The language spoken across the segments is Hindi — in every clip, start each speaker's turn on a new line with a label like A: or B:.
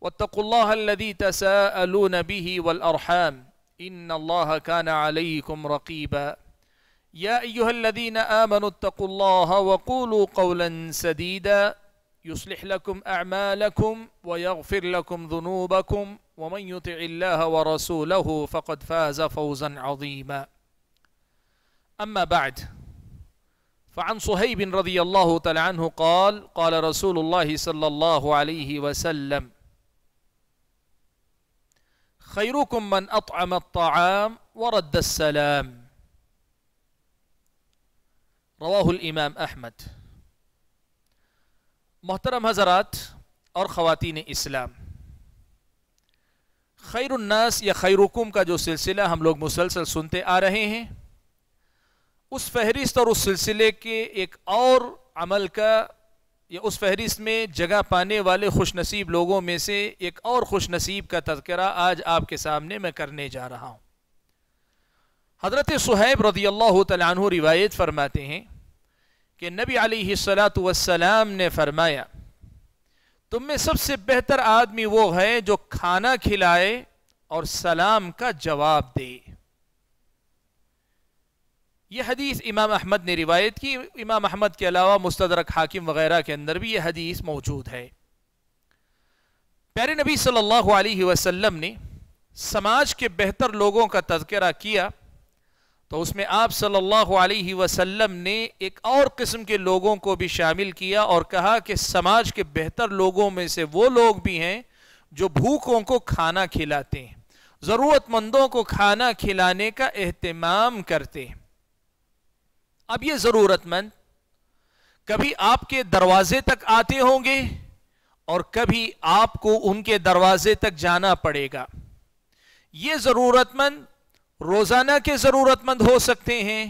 A: واتقوا الله الذي تساءلون به والأرحام إن الله كان عليكم رقيبا يا أيها الذين آمنوا اتقوا الله وقولوا قولا سديدا يصلح لكم أعمالكم ويغفر لكم ذنوبكم ومن يطع الله ورسوله فقد فاز فوزا عظيما أما بعد فعن صهيب رضي الله تعالى عنه قال قال رسول الله صلى الله عليه وسلم خيركم من أطعم الطعام ورد السلام رواه الإمام أحمد محترم حضرات اور خواتین اسلام خیر الناس یا خیرکم کا جو سلسلہ ہم لوگ مسلسل سنتے آ رہے ہیں اس فہرست اور اس سلسلے کے ایک اور عمل کا या उस फहरिस्त में जगह पाने वाले खुश नसीब लोगों में से एक और खुश नसीब का तस्करा आज आपके सामने मैं करने जा रहा हूँ हज़रत सुहैब रदी अल्लाह तु रिवायत फरमाते हैं कि नबी सलाम ने फरमाया तुम में सबसे बेहतर आदमी वो है जो खाना खिलाए और सलाम का जवाब दे यह हदीस इमाम अहमद ने रिवायत की इमाम अहमद के अलावा मुस्तरक हाकिम वगैरह के अंदर भी यह हदीस मौजूद है प्यारे नबी सल्लल्लाहु अलैहि वसल्लम ने समाज के बेहतर लोगों का तस्करा किया तो उसमें आप सल्लल्लाहु अलैहि वसल्लम ने एक और किस्म के लोगों को भी शामिल किया और कहा कि समाज के बेहतर लोगों में से वो लोग भी हैं जो भूखों को खाना खिलाते हैं ज़रूरतमंदों को खाना खिलाने का अहतमाम करते हैं अब ये जरूरतमंद कभी आपके दरवाजे तक आते होंगे और कभी आपको उनके दरवाजे तक जाना पड़ेगा ये जरूरतमंद रोजाना के जरूरतमंद हो सकते हैं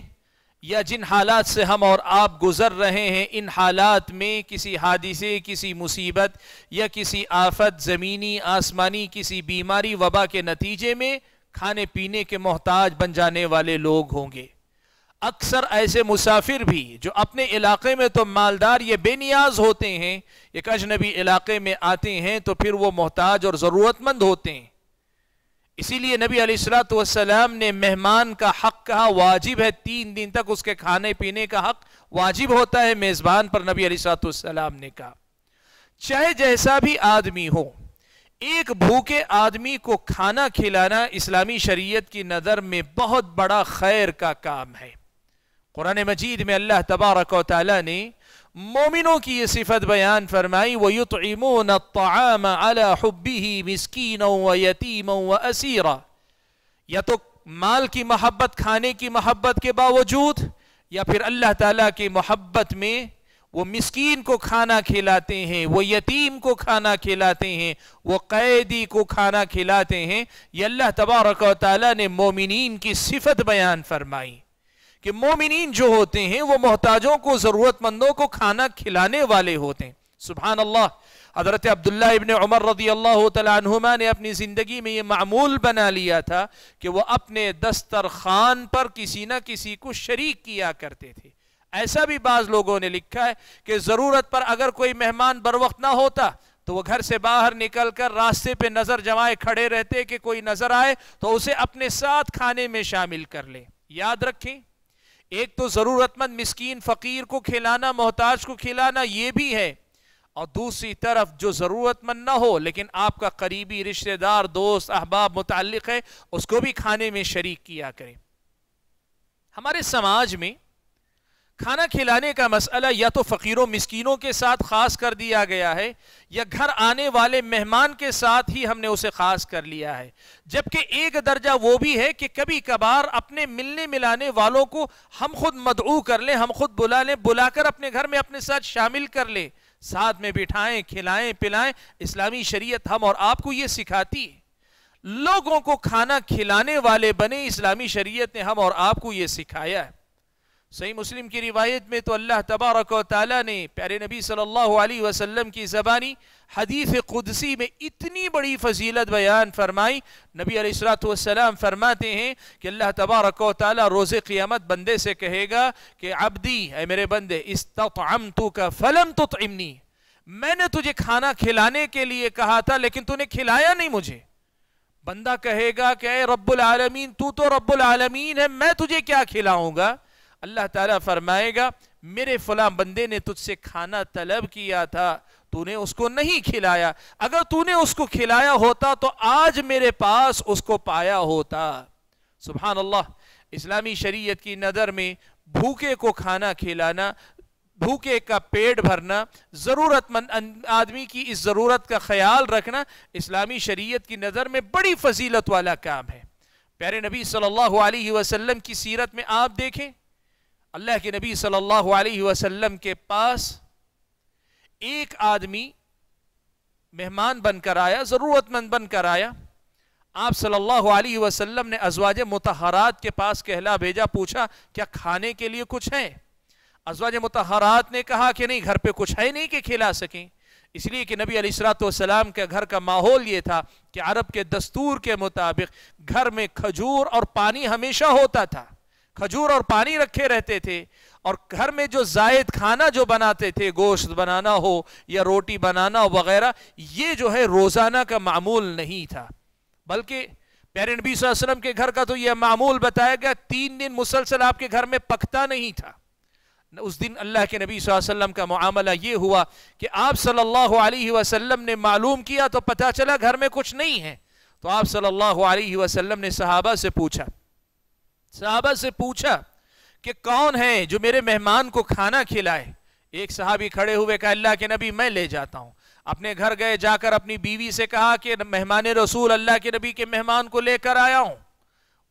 A: या जिन हालात से हम और आप गुजर रहे हैं इन हालात में किसी हादिसे किसी मुसीबत या किसी आफत ज़मीनी आसमानी किसी बीमारी वबा के नतीजे में खाने पीने के मोहताज बन जाने वाले लोग होंगे अक्सर ऐसे मुसाफिर भी जो अपने इलाके में तो मालदार ये बेनियाज होते हैं एक अजनबी इलाके में आते हैं तो फिर वो मोहताज और ज़रूरतमंद होते हैं इसीलिए नबी अलैहिस्सलाम ने मेहमान का हक कहा वाजिब है तीन दिन तक उसके खाने पीने का हक वाजिब होता है मेज़बान पर नबी अलैहिस्सलाम ने कहा चाहे जैसा भी आदमी हो एक भूखे आदमी को खाना खिलाना इस्लामी शरीयत की नज़र में बहुत बड़ा खैर का काम है कुरान मजीद में अल्लाह तबारक ताली ने मोमिनों की सिफत बयान फरमाई युत वयुतमोनबी मिसकीन व यतीम व असीरा या तो माल की महब्बत खाने की महब्बत के बावजूद या फिर अल्लाह ताला की मोहब्बत में वो मिसकीन को खाना खिलाते हैं वो यतीम को खाना खिलाते हैं वो कैदी को खाना खिलाते हैं ये अल्लाह तबारक ताली ने मोमिन की सिफत बयान फरमाई कि मोमिन जो होते हैं वो मोहताजों को ज़रूरतमंदों को खाना खिलाने वाले होते हैं सुबह अल्लाह हज़रत अब्दुल्ला इबन उमर रदी अल्लाह तुमा ने अपनी ज़िंदगी में ये मामूल बना लिया था कि वह अपने दस्तरखान पर किसी न किसी को शरीक किया करते थे ऐसा भी बाज़ लोगों ने लिखा है कि ज़रूरत पर अगर कोई मेहमान बर वक्त ना होता तो वह घर से बाहर निकल कर रास्ते पे नज़र जमाए खड़े रहते कि कोई नज़र आए तो उसे अपने साथ खाने में शामिल कर ले याद रखें एक तो ज़रूरतमंद मिसकीन फ़कीर को खिलाना मोहताज को खिलाना ये भी है और दूसरी तरफ जो ज़रूरतमंद ना हो लेकिन आपका करीबी रिश्तेदार दोस्त अहबाब मुतल है उसको भी खाने में शरीक किया करें हमारे समाज में खाना खिलाने का मसला या तो फ़कीरों मिसकीनों के साथ ख़ास कर दिया गया है या घर आने वाले मेहमान के साथ ही हमने उसे ख़ास कर लिया है जबकि एक दर्जा वो भी है कि कभी कभार अपने मिलने मिलाने वालों को हम खुद मदऊ कर लें हम खुद बुला लें बुलाकर अपने घर में अपने साथ शामिल कर लें साथ में बिठाएं खिलाएं पिलाएं इस्लामी शरीयत हम और आपको ये सिखाती है लोगों को खाना खिलाने वाले बने इस्लामी शरीयत ने हम और आपको ये सिखाया है सही मुस्लिम की रिवायत में तो अल्लाह तबारक ने प्यारे नबी सल्लल्लाहु अलैहि वसल्लम की ज़बानी हदीफ़ कुदसी में इतनी बड़ी फजीलत बयान फरमाई नबी सलाम फरमाते हैं कि अल्लाह तबारक रोज़े रोज़ क़ियामत बंदे से कहेगा कि अब्दी है मेरे बंदे इस तम तो का फ़लम तो इमनी मैंने तुझे खाना खिलाने के लिए कहा था लेकिन तूने खिलाया नहीं मुझे बंदा कहेगा कि रब्बुल आलमीन तू तो रब्बुल आलमीन है मैं तुझे क्या खिलाऊंगा अल्लाह ताला फरमाएगा मेरे फला बंदे ने तुझसे खाना तलब किया था तूने उसको नहीं खिलाया अगर तूने उसको खिलाया होता तो आज मेरे पास उसको पाया होता सुबहान अल्लाह इस्लामी शरीयत की नज़र में भूखे को खाना खिलाना भूखे का पेट भरना ज़रूरतमंद अं-, आदमी की इस ज़रूरत का ख्याल रखना इस्लामी शरीयत की नज़र में बड़ी फजीलत वाला काम है प्यारे नबी सल्लल्लाहु अलैहि वसल्लम की सीरत में आप देखें अल्लाह के नबी सल्लल्लाहु अलैहि वसल्लम के पास एक आदमी मेहमान बनकर आया ज़रूरतमंद बनकर आया आप सल्लल्लाहु अलैहि वसल्लम ने अजवाज मतहरात के पास कहला भेजा पूछा क्या खाने के लिए कुछ है अजवाज मतहरात ने कहा कि नहीं घर पे कुछ है नहीं कि खिला सकें इसलिए कि नबी अलीसलाम के घर का माहौल ये था कि अरब के दस्तूर के मुताबिक घर में खजूर और पानी हमेशा होता था खजूर और पानी रखे रहते थे और घर में जो जायद खाना जो बनाते थे गोश्त बनाना हो या रोटी बनाना हो वगैरह ये जो है रोज़ाना का मामूल नहीं था बल्कि प्यारे नबी वसल्लम के घर का तो यह मामूल बताया गया तीन दिन मुसलसल आपके घर में पकता नहीं था उस दिन अल्लाह के नबी वसल्लम का मामला ये हुआ कि आप सल्लल्लाहु अलैहि वसल्लम ने मालूम किया तो पता चला घर में कुछ नहीं है तो आप सल्लल्लाहु अलैहि वसल्लम ने सहाबा से पूछा साहबा से पूछा कि कौन है जो मेरे मेहमान को खाना खिलाए एक साहबी खड़े हुए कहा अल्लाह के नबी मैं ले जाता हूं अपने घर गए जाकर अपनी बीवी से कहा कि मेहमान रसूल अल्लाह के नबी के मेहमान को लेकर आया हूँ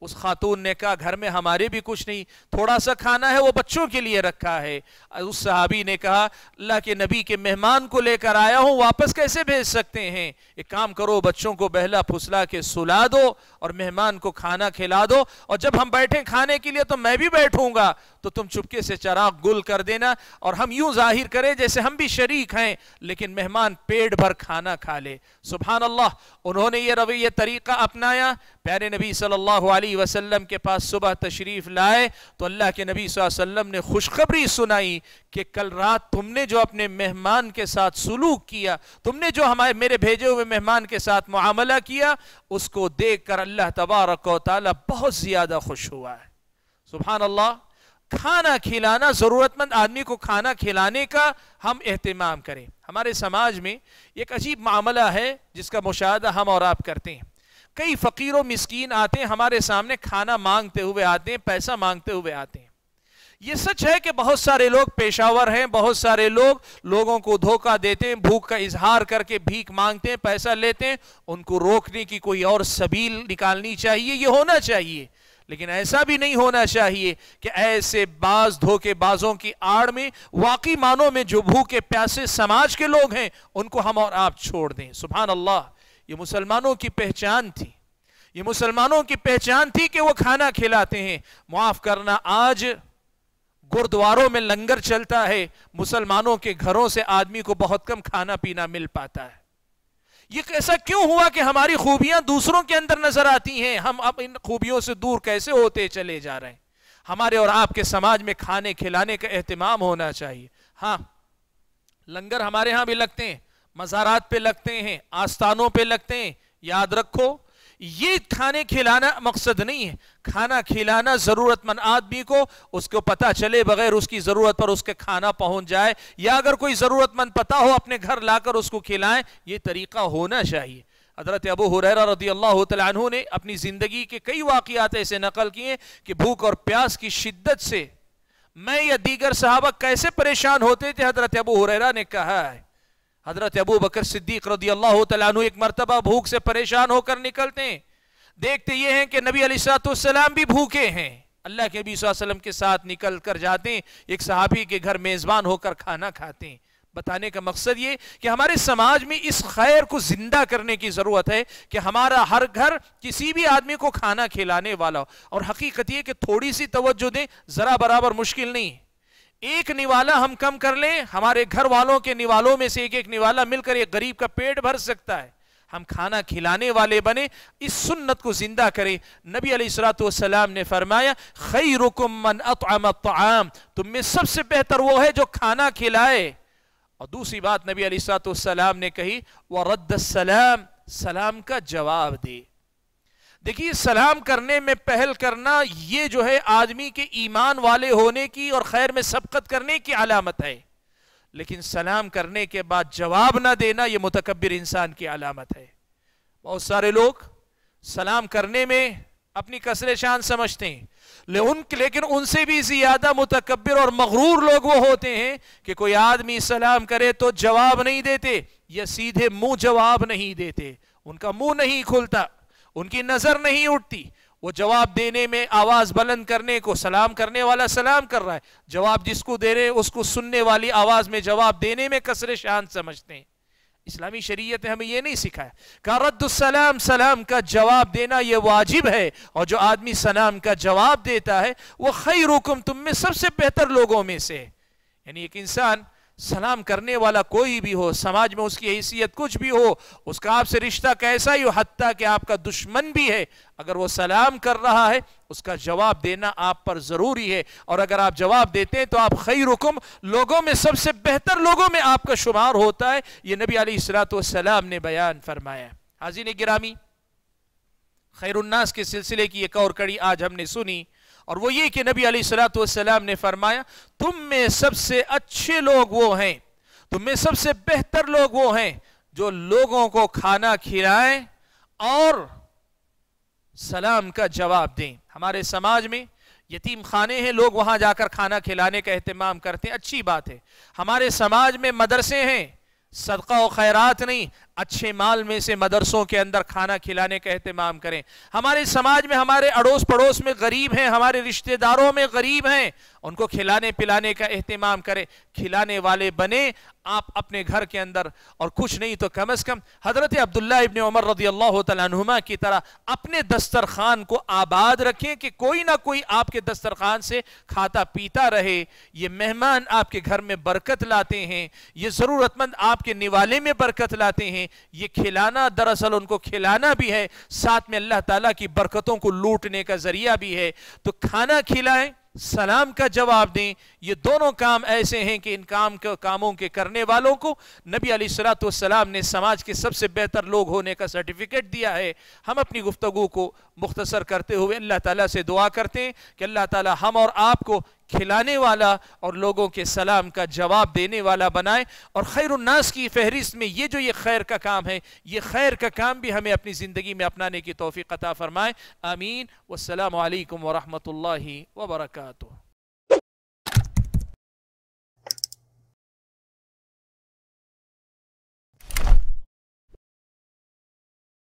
A: उस खातून ने कहा घर में हमारे भी कुछ नहीं थोड़ा सा खाना है वो बच्चों के लिए रखा है उस सहाबी ने कहा अल्लाह के नबी के मेहमान को लेकर आया हूँ वापस कैसे भेज सकते हैं एक काम करो बच्चों को बहला फुसला के सुला दो और मेहमान को खाना खिला दो और जब हम बैठे खाने के लिए तो मैं भी बैठूंगा तो तुम चुपके से चराग गुल कर देना और हम यूं जाहिर करें जैसे हम भी शरीक हैं लेकिन मेहमान पेट भर खाना खा ले सुबहान अल्लाह उन्होंने ये रवैया तरीक़ा अपनाया प्यारे नबी सल्लल्लाहु अलैहि वसल्लम के पास सुबह तशरीफ़ लाए तो अल्लाह के नबी वसल्लम ने खुशखबरी सुनाई कि कल रात तुमने जो अपने मेहमान के साथ सलूक किया तुमने जो हमारे मेरे भेजे हुए मेहमान के साथ मामला किया उसको देख कर अल्लाह तबारक ताली बहुत ज़्यादा खुश हुआ है सुबहान अल्लाह खाना खिलाना ज़रूरतमंद आदमी को खाना खिलाने का हम अहतमाम करें हमारे समाज में एक अजीब मामला है जिसका मुशाह हम और आप करते हैं कई फ़कीर व मिसकीन आते हैं हमारे सामने खाना मांगते हुए आते हैं पैसा मांगते हुए आते हैं ये सच है कि बहुत सारे लोग पेशावर हैं बहुत सारे लोग लोगों को धोखा देते हैं भूख का इजहार करके भीख मांगते हैं पैसा लेते हैं उनको रोकने की कोई और सबील निकालनी चाहिए ये होना चाहिए लेकिन ऐसा भी नहीं होना चाहिए कि ऐसे बाज धोखे बाजों की आड़ में वाकई मानों में जो भूखे प्यासे समाज के लोग हैं उनको हम और आप छोड़ दें सुबहान अल्लाह ये मुसलमानों की पहचान थी ये मुसलमानों की पहचान थी कि वो खाना खिलाते हैं माफ करना आज गुरुद्वारों में लंगर चलता है मुसलमानों के घरों से आदमी को बहुत कम खाना पीना मिल पाता है ये ऐसा क्यों हुआ कि हमारी खूबियां दूसरों के अंदर नजर आती हैं हम अब इन खूबियों से दूर कैसे होते चले जा रहे हैं हमारे और आपके समाज में खाने खिलाने का एहतमाम होना चाहिए हाँ लंगर हमारे यहां भी लगते हैं मज़ारात पे लगते हैं आस्थानों पे लगते हैं याद रखो ये खाने खिलाना मकसद नहीं है खाना खिलाना ज़रूरतमंद आदमी को उसको पता चले बगैर उसकी ज़रूरत पर उसके खाना पहुंच जाए या अगर कोई ज़रूरतमंद पता हो अपने घर लाकर उसको खिलाएं ये तरीका होना चाहिए हज़रत अबू हुरैरा रदी अल्लाह तु ने अपनी ज़िंदगी के कई वाकियात ऐसे नकल किए कि भूख और प्यास की शिद्दत से मैं या दीगर साहबा कैसे परेशान होते थे हज़रत अबू हुरैरा ने कहा है हजरत अबू बकर सिद्दीक रदी अल्लाह तु एक मरतबा भूख से परेशान होकर निकलते हैं देखते ये हैं कि नबी अलीसलाम भी भूखे हैं अल्लाह के नबी के साथ निकल कर जाते हैं एक सहाबी के घर मेज़बान होकर खाना खाते हैं बताने का मकसद ये कि हमारे समाज में इस खैर को जिंदा करने की ज़रूरत है कि हमारा हर घर किसी भी आदमी को खाना खिलाने वाला हो और हकीकत ये कि थोड़ी सी तवज्जो दें ज़रा बराबर मुश्किल नहीं है एक निवाला हम कम कर लें हमारे घर वालों के निवालों में से एक एक निवाला मिलकर एक गरीब का पेट भर सकता है हम खाना खिलाने वाले बने इस सुन्नत को जिंदा करें नबी अलैहिस्सलाम ने फरमाया खैरुकुम मन अतआम तुम में सबसे बेहतर वो है जो खाना खिलाए और दूसरी बात नबी अलैहिस्सलाम ने कही व रद्द सलाम सलाम का जवाब दे देखिए सलाम करने में पहल करना ये जो है आदमी के ईमान वाले होने की और खैर में सबकत करने की अलामत है लेकिन सलाम करने के बाद जवाब ना देना यह मुतकबर इंसान की अलामत है बहुत सारे लोग सलाम करने में अपनी कसरे शान समझते हैं ले उन, लेकिन उनसे भी ज्यादा मुतकबर और मगरूर लोग वो होते हैं कि कोई आदमी सलाम करे तो जवाब नहीं देते या सीधे मुंह जवाब नहीं देते उनका मुंह नहीं खुलता उनकी नजर नहीं उठती वो जवाब देने में आवाज बुलंद करने को सलाम करने वाला सलाम कर रहा है जवाब जिसको दे रहे उसको सुनने वाली आवाज में जवाब देने में कसर शान समझते हैं इस्लामी शरीयत ने हमें यह नहीं सिखाया का रद्दुसलाम सलाम का जवाब देना यह वाजिब है और जो आदमी सलाम का जवाब देता है वह खैरुकुम तुम में सबसे बेहतर लोगों में से यानी एक इंसान सलाम करने वाला कोई भी हो समाज में उसकी हैसियत कुछ भी हो उसका आपसे रिश्ता कैसा ही हो हत्या कि आपका दुश्मन भी है अगर वो सलाम कर रहा है उसका जवाब देना आप पर ज़रूरी है और अगर आप जवाब देते हैं तो आप खैरुकुम लोगों में सबसे बेहतर लोगों में आपका शुमार होता है ये नबी सलाम ने बयान फरमाया हाजी ने गिरामी खैरुन्नास के सिलसिले की एक और कड़ी आज हमने सुनी और वो ये कि नबी अलीसलाम ने फरमाया तुम में सबसे अच्छे लोग वो हैं तुम में सबसे बेहतर लोग वो हैं जो लोगों को खाना खिलाएं और सलाम का जवाब दें हमारे समाज में यतीम खाने हैं लोग वहां जाकर खाना खिलाने का अहतमाम करते हैं अच्छी बात है हमारे समाज में मदरसे हैं सदका व खैरात नहीं अच्छे माल में से मदरसों के अंदर खाना खिलाने का अहतमाम करें हमारे समाज में हमारे अड़ोस पड़ोस में गरीब हैं हमारे रिश्तेदारों में गरीब हैं उनको खिलाने पिलाने का अहतमाम करें खिलाने वाले बने आप अपने घर के अंदर और कुछ नहीं तो कम अज़ कम हज़रत अब्दुल्ला इबन उमर रदी अल्लाह तुमा की तरह अपने दस्तरखान को आबाद रखें कि कोई ना कोई आपके दस्तरखान से खाता पीता रहे ये मेहमान आपके घर में बरकत लाते हैं ये ज़रूरतमंद आपके निवाले में बरकत लाते हैं ये खिलाना दरअसल उनको खिलाना भी है साथ में अल्लाह ताला की बरकतों को लूटने का जरिया भी है तो खाना खिलाएं सलाम का जवाब दें ये दोनों काम ऐसे हैं कि इन काम के कामों के करने वालों को नबी अली सलाम ने समाज के सबसे बेहतर लोग होने का सर्टिफिकेट दिया है हम अपनी गुफ्तगु को मुख्तसर करते हुए अल्लाह ताला से दुआ करते हैं कि अल्लाह ताला हम और आपको खिलाने वाला और लोगों के सलाम का जवाब देने वाला बनाए और खैरनास की फहरिस्त में ये जो ये खैर का काम है ये खैर का काम भी हमें अपनी ज़िंदगी में अपनाने की तोफ़ी अता फरमाएं आमीन वसलम वरहमल वबरकू